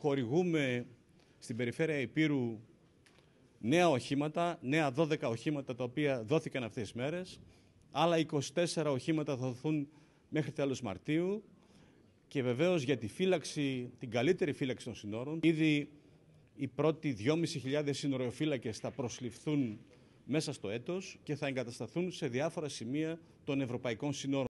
χορηγούμε στην περιφέρεια Υπήρου νέα οχήματα, νέα 12 οχήματα τα οποία δόθηκαν αυτές τις μέρες, άλλα 24 οχήματα θα δοθούν μέχρι τέλος Μαρτίου και βεβαίως για τη φύλαξη, την καλύτερη φύλαξη των συνόρων. Ήδη οι πρώτοι 2.500 συνοριοφύλακες θα προσληφθούν μέσα στο έτος και θα εγκατασταθούν σε διάφορα σημεία των ευρωπαϊκών συνόρων.